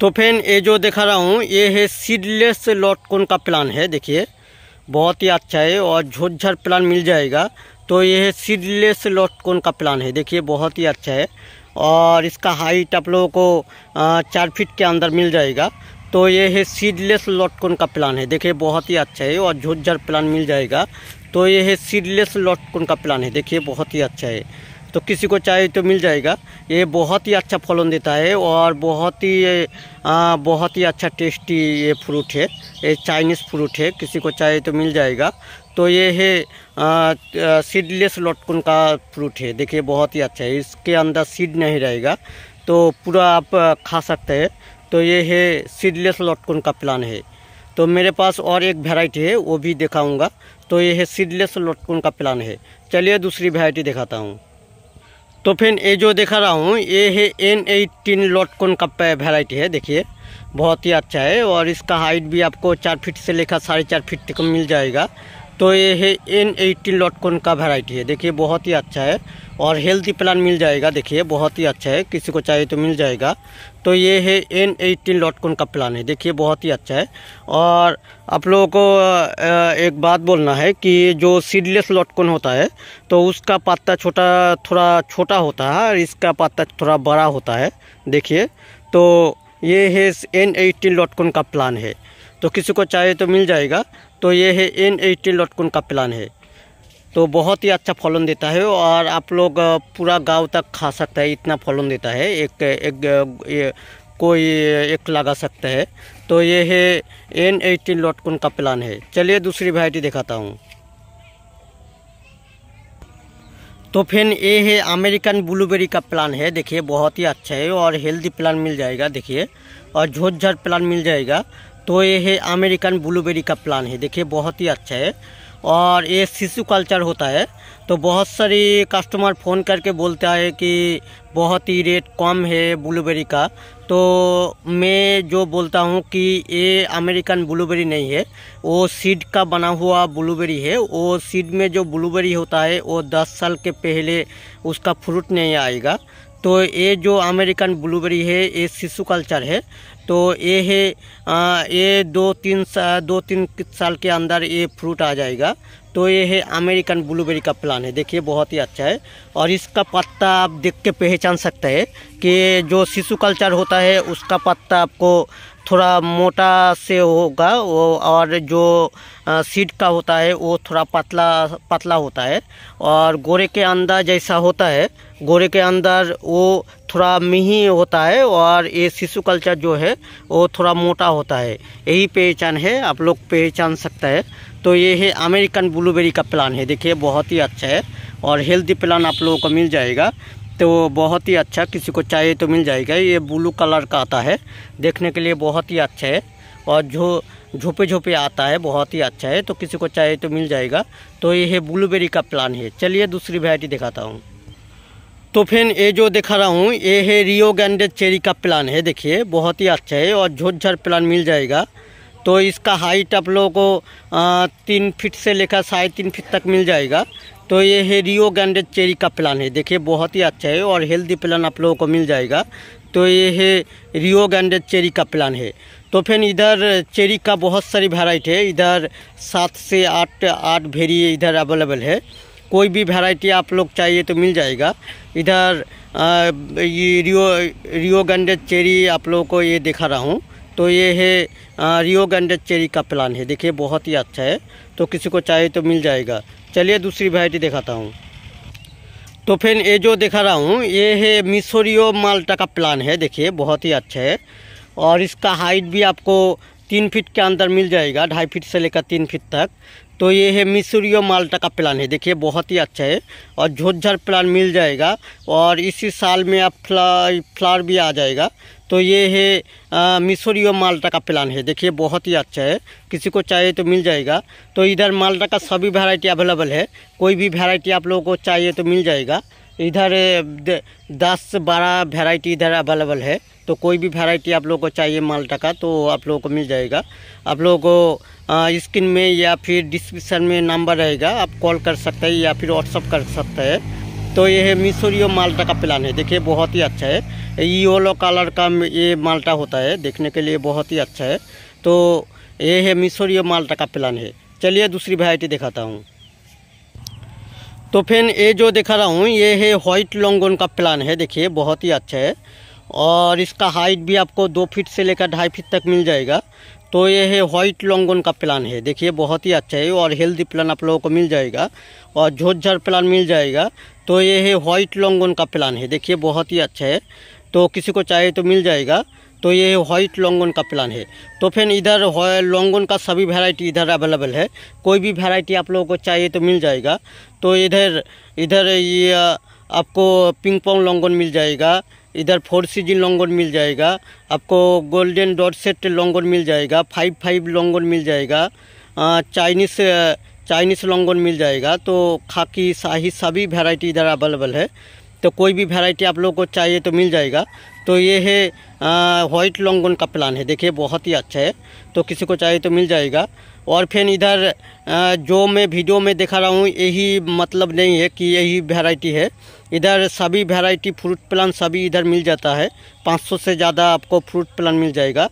तो फैन ये जो दिखा रहा हूँ ये है सीडलेस लॉटकोन का प्लान है देखिए बहुत ही अच्छा है और झोझर प्लान मिल जाएगा तो ये है सीडलेस लॉटकोन का प्लान है देखिए बहुत ही अच्छा है और इसका हाइट आप लोगों को चार फीट के अंदर मिल जाएगा तो ये है सीडलेस लॉटकोन का प्लान है देखिए बहुत ही अच्छा है और झोझर प्लान मिल जाएगा तो ये है सीडलेस लॉटकोन का प्लान है देखिए बहुत ही अच्छा है तो किसी को चाहिए तो मिल जाएगा ये बहुत ही अच्छा फलन देता है और बहुत ही आ, बहुत ही अच्छा टेस्टी ये फ्रूट है ये चाइनीज़ फ्रूट है किसी को चाहिए तो मिल जाएगा तो ये है सीडलेस लटकुन का फ्रूट है देखिए बहुत ही अच्छा है इसके अंदर सीड नहीं रहेगा तो पूरा आप खा सकते हैं तो ये है सीडलेस लटकुन का प्लान है तो मेरे पास और एक वेराइटी है वो भी दिखाऊंगा तो ये है सीडलेस लटकन का प्लान है चलिए दूसरी वेराइटी दिखाता हूँ तो फिर ये जो देखा रहा हूँ ये है एन एटीन कौन का वेराइटी है देखिए बहुत ही अच्छा है और इसका हाइट भी आपको चार फीट से लेकर साढ़े चार फीट तक मिल जाएगा तो ये है एन एटीन लॉटकोन का वैरायटी है देखिए बहुत ही अच्छा है और हेल्थी प्लान मिल जाएगा देखिए बहुत ही अच्छा है किसी को चाहिए तो मिल जाएगा तो ये है एन एटीन लॉटकोन का प्लान है देखिए बहुत ही अच्छा है और आप लोगों को एक बात बोलना है कि जो सीडलेस लॉटकॉन होता है तो उसका पत्ता छोटा थोड़ा छोटा होता है और इसका पत्ता थोड़ा बड़ा होता है देखिए तो ये है एन एटीन लॉटकोन का प्लान है तो किसी को चाहिए तो मिल जाएगा तो ये है एन एटीन लटकुन का प्लान है तो बहुत ही अच्छा फलन देता है और आप लोग पूरा गांव तक खा सकता है इतना फलन देता है एक एक, ये कोई एक लगा सकता है तो ये है एन एटीन लॉटकुन का प्लान है चलिए दूसरी वैरायटी दिखाता हूँ तो फिर ये है अमेरिकन ब्लूबेरी का प्लान है देखिए बहुत ही अच्छा है और हेल्दी प्लान मिल जाएगा देखिए और झोझर प्लान मिल जाएगा तो ये है अमेरिकन ब्लूबेरी का प्लान है देखिए बहुत ही अच्छा है और ये शिशु कल्चर होता है तो बहुत सारी कस्टमर फ़ोन करके बोलता है कि बहुत ही रेट कम है ब्लूबेरी का तो मैं जो बोलता हूँ कि ये अमेरिकन ब्लूबेरी नहीं है वो सीड का बना हुआ ब्लूबेरी है वो सीड में जो ब्लूबेरी होता है वो 10 साल के पहले उसका फ्रूट नहीं आएगा तो ये जो अमेरिकन ब्लूबेरी है ये शिशु कल्चर है तो ये है आ, ये दो तीन सा, दो तीन साल के अंदर ये फ्रूट आ जाएगा तो ये है अमेरिकन ब्लूबेरी का प्लान है देखिए बहुत ही अच्छा है और इसका पत्ता आप देख के पहचान सकते हैं कि जो शिशु कल्चर होता है उसका पत्ता आपको थोड़ा मोटा से होगा वो और जो सीड का होता है वो थोड़ा पतला पतला होता है और गोरे के अंदर जैसा होता है गोरे के अंदर वो थोड़ा मिही होता है और ये शिशु कल्चर जो है वो थोड़ा मोटा होता है यही पहचान है आप लोग पहचान सकता है तो ये है अमेरिकन ब्लूबेरी का प्लान है देखिए बहुत ही अच्छा है और हेल्दी प्लान आप लोगों को मिल जाएगा तो बहुत ही अच्छा किसी को चाहिए तो मिल जाएगा ये ब्लू कलर का आता है देखने के लिए बहुत ही अच्छा है और जो झोपे झोपे आता है बहुत ही अच्छा है तो किसी को चाहिए तो मिल जाएगा तो ये है ब्लूबेरी का प्लान है चलिए दूसरी वैरायटी दिखाता हूँ तो फिर ये जो दिखा रहा हूँ ये है रियो गैंडेड चेरी का प्लान है देखिए बहुत ही अच्छा है और झोझर प्लान मिल जाएगा तो इसका हाइट आप लोगों को तीन फिट से लेकर साढ़े तीन फिट तक मिल जाएगा तो ये है रियो ग्रैंडेड चेरी का प्लान है देखिए बहुत ही अच्छा है और हेल्दी प्लान आप लोगों को मिल जाएगा तो ये है रियो गैंडेड चेरी का प्लान है तो फिर इधर चेरी का बहुत सारी वेराइटी है इधर सात से आठ आठ भेरी इधर अवेलेबल है कोई भी वेराइटी आप लोग चाहिए तो मिल जाएगा इधर ये रियो रियो गैंडेड चेरी आप लोगों को ये दिखा रहा हूँ तो ये है रियो गैंडेड चेरी का प्लान है देखिए बहुत ही अच्छा है तो किसी को चाहिए तो मिल जाएगा चलिए दूसरी वैरायटी दिखाता हूँ तो फिर ये जो दिखा रहा हूँ ये है मिसोरियो माल्टा का प्लान है देखिए बहुत ही अच्छा है और इसका हाइट भी आपको तीन फीट के अंदर मिल जाएगा ढाई फीट से लेकर तीन फीट तक तो ये है मिसोरियो माल्टा का प्लान है देखिए बहुत ही अच्छा है और झोझर प्लान मिल जाएगा और इसी साल में आप फ्ला फ्लार भी आ जाएगा तो ये है मिसोरियो और माल्टा का प्लान है देखिए बहुत ही अच्छा है किसी को चाहिए तो मिल जाएगा तो इधर माल्टा का सभी वैरायटी अवेलेबल है कोई भी वैरायटी आप लोगों को चाहिए तो मिल जाएगा इधर दस बारह वैरायटी इधर अवेलेबल है तो कोई भी वैरायटी आप लोगों को चाहिए माल्टा का तो आप लोगों को मिल जाएगा आप लोगों को स्क्रीन में या फिर डिस्क्रिप्शन में नंबर रहेगा आप कॉल कर सकते हैं या फिर व्हाट्सअप कर सकते हैं तो यह है मिसोरियो माल्टा का प्लान है देखिए बहुत ही अच्छा है येलो कलर का ये माल्टा होता है देखने के लिए बहुत ही अच्छा है तो ये है मिसोरियो माल्टा का प्लान है चलिए दूसरी वैरायटी दिखाता हूँ तो फिर ये जो दिखा रहा हूँ ये है वाइट लॉन्गोन का प्लान है देखिए बहुत ही अच्छा है और इसका हाइट भी आपको दो फीट से लेकर ढाई फीट तक मिल जाएगा तो ये है वाइट लॉन्गोन का प्लान है देखिए बहुत ही अच्छा है और हेल्दी प्लान आप लोगों को मिल जाएगा और झोझर प्लान मिल जाएगा तो ये है वाइट लॉन्गोन का प्लान है देखिए बहुत ही अच्छा है तो किसी को चाहिए तो मिल जाएगा तो ये व्हाइट लॉन्गन का प्लान है तो फिर इधर लॉन्गन का सभी वेराइटी इधर अवेलेबल है कोई भी वेराइटी आप लोगों को चाहिए तो मिल जाएगा तो इधर इधर ये आपको पिंग पोंग लॉन्गन मिल जाएगा इधर फोर सीजन लॉन्गन मिल जाएगा आपको गोल्डन डॉट सेट लॉन्गन मिल जाएगा फाइव फाइव लॉन्गन मिल जाएगा चाइनीस चाइनीस लॉन्गन मिल जाएगा तो खाकी शाही सभी वेराइटी इधर अवेलेबल है तो कोई भी वेराइटी आप लोगों को चाहिए तो मिल जाएगा तो ये है वाइट लॉन्गन का प्लान है देखिए बहुत ही अच्छा है तो किसी को चाहिए तो मिल जाएगा और फिर इधर जो मैं वीडियो में दिखा रहा हूँ यही मतलब नहीं है कि यही वेराइटी है इधर सभी वेराइटी फ्रूट प्लान सभी इधर मिल जाता है 500 से ज़्यादा आपको फ्रूट प्लान मिल जाएगा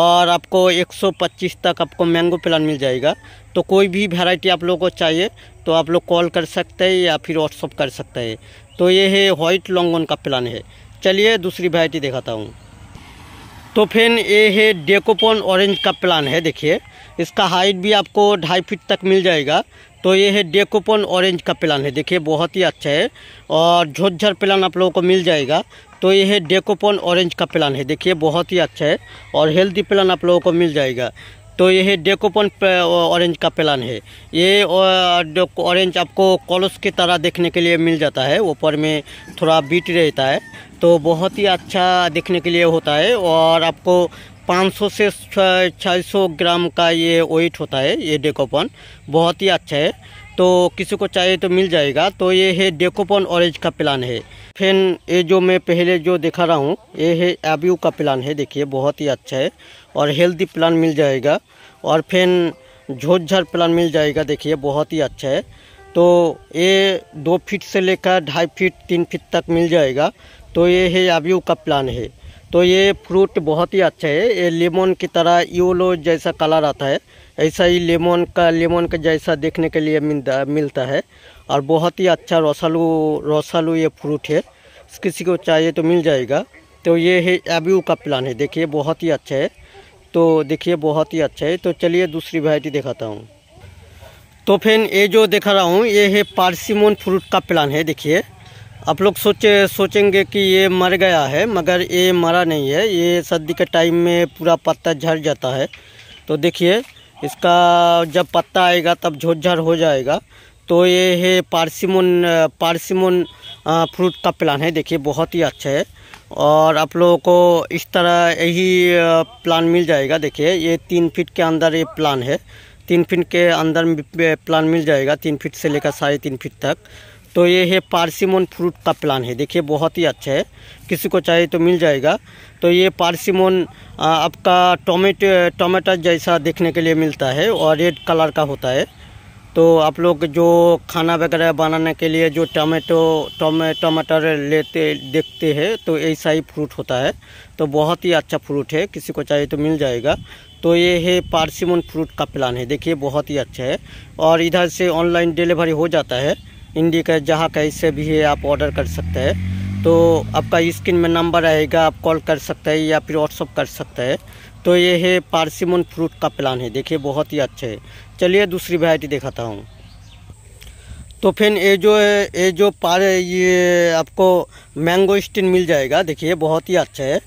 और आपको 125 तक आपको मैंगो प्लान मिल जाएगा तो कोई भी वेराइटी आप लोगों को चाहिए तो आप लोग कॉल कर सकते हैं या फिर व्हाट्सअप कर सकते हैं तो ये है वाइट लॉन्गन का प्लान है चलिए दूसरी वैरायटी दिखाता हूँ तो फिर ये है डेकोपोन ऑरेंज का प्लान है देखिए इसका हाइट भी आपको ढाई फीट तक मिल जाएगा तो ये है डेकोपोन ऑरेंज का प्लान है देखिए बहुत ही अच्छा है और झोझर प्लान आप लोगों को मिल जाएगा तो ये है डेकोपोन ऑरेंज का प्लान है देखिए बहुत ही अच्छा है और हेल्दी प्लान आप लोगों को मिल जाएगा तो यह डेकोपन ऑरेंज का प्लान है ये ऑरेंज आपको कॉलस की तरह देखने के लिए मिल जाता है ऊपर में थोड़ा बीट रहता है तो बहुत ही अच्छा देखने के लिए होता है और आपको 500 से 600 ग्राम का ये वेट होता है ये डेकोपन बहुत ही अच्छा है तो किसी को चाहिए तो मिल जाएगा तो ये है डेकोपोन ऑरेंज का प्लान है फिर ये जो मैं पहले जो दिखा रहा हूँ ये है एब्यू का प्लान है देखिए बहुत ही अच्छा है और हेल्दी प्लान मिल जाएगा और फिर झोझर प्लान मिल जाएगा देखिए बहुत ही अच्छा है तो ये दो फीट से लेकर ढाई फीट तीन फीट तक मिल जाएगा तो ये है एब्यू का प्लान है तो ये फ्रूट बहुत ही अच्छा है ये लेमन की तरह योलो जैसा कलर आता है ऐसा ही लेमन का लेमन का जैसा देखने के लिए मिलता मिलता है और बहुत ही अच्छा रसालू रसालू ये फ्रूट है किसी को चाहिए तो मिल जाएगा तो ये है अभी का प्लान है देखिए बहुत ही अच्छा है तो देखिए बहुत ही अच्छा है तो चलिए दूसरी वैरायटी दिखाता हूँ तो फिर ये जो दिखा रहा हूँ ये है पारसीमोन फ्रूट का प्लान है देखिए आप लोग सोचे सोचेंगे कि ये मर गया है मगर ये मरा नहीं है ये सर्दी के टाइम में पूरा पत्ता झड़ जाता है तो देखिए इसका जब पत्ता आएगा तब झोझर हो जाएगा तो ये है पारसीमोन पारसीमोन फ्रूट का प्लान है देखिए बहुत ही अच्छा है और आप लोगों को इस तरह यही प्लान मिल जाएगा देखिए ये तीन फीट के अंदर ये प्लान है तीन फीट के अंदर प्लान मिल जाएगा तीन फीट से लेकर साढ़े तीन फीट तक तो ये है पारसीमोन फ्रूट का प्लान है देखिए बहुत ही अच्छा है किसी को चाहिए तो मिल जाएगा तो ये पारसीमोन आपका टोमेटो टमाटर जैसा देखने के लिए मिलता है और रेड कलर का होता है तो आप लोग जो खाना वगैरह बनाने के लिए जो टमाटो टोमे टमाटर लेते देखते हैं तो ऐसा ही फ्रूट होता है तो बहुत ही अच्छा फ्रूट है किसी को चाहिए तो मिल जाएगा तो ये है पारसीमोन फ्रूट का प्लान है देखिए बहुत ही अच्छा है और इधर से ऑनलाइन डिलीवरी हो जाता है इंडिया का जहाँ का इससे भी है आप ऑर्डर कर सकते हैं तो आपका स्क्रीन में नंबर आएगा आप कॉल कर सकते हैं या फिर व्हाट्सअप कर सकते हैं तो ये है पारसीमन फ्रूट का प्लान है देखिए बहुत ही अच्छा है चलिए दूसरी वैरायटी दिखाता हूँ तो फिर ये जो है ये जो पार ये आपको मैंगो स्टीन मिल जाएगा देखिए बहुत ही अच्छा है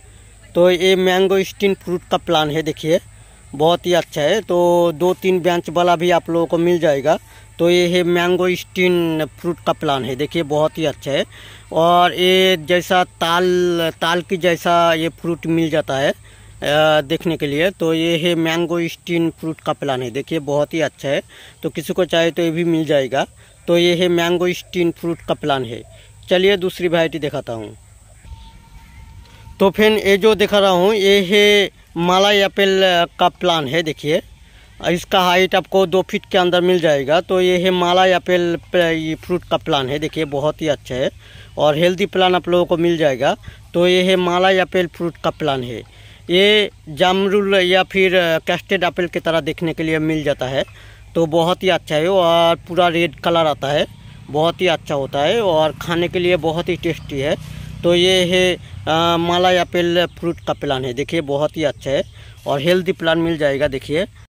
तो ये मैंगो स्टीन फ्रूट का प्लान है देखिए बहुत ही अच्छा है तो दो तीन बेंच वाला भी आप लोगों को मिल जाएगा तो ये है मैंगो स्टीन फ्रूट का प्लान है देखिए बहुत ही अच्छा है और ये जैसा ताल ताल की जैसा ये फ्रूट मिल जाता है देखने के लिए तो ये है मैंगो स्टीन फ्रूट का प्लान है देखिए बहुत ही अच्छा है तो किसी को चाहे तो ये भी मिल जाएगा तो ये है मैंगो स्टीन फ्रूट का प्लान है चलिए दूसरी वैरायटी दिखाता हूँ तो फिर ये जो दिखा रहा हूँ ये है माला एप्पल का प्लान है देखिए इसका हाइट आपको दो फीट के अंदर मिल जाएगा तो ये है माला एप्पल ये फ्रूट का प्लान है देखिए बहुत ही अच्छा है और हेल्दी प्लान आप लोगों को मिल जाएगा तो ये है माला एप्पल फ्रूट का प्लान है ये जामरुल या फिर कैस्टेड एप्पल की तरह देखने के लिए मिल जाता है तो बहुत ही अच्छा है और पूरा रेड कलर आता है बहुत ही अच्छा होता है और खाने के लिए बहुत ही टेस्टी है तो ये है माला एप्पल फ्रूट का प्लान है देखिए बहुत ही अच्छा है और हेल्दी प्लान मिल जाएगा देखिए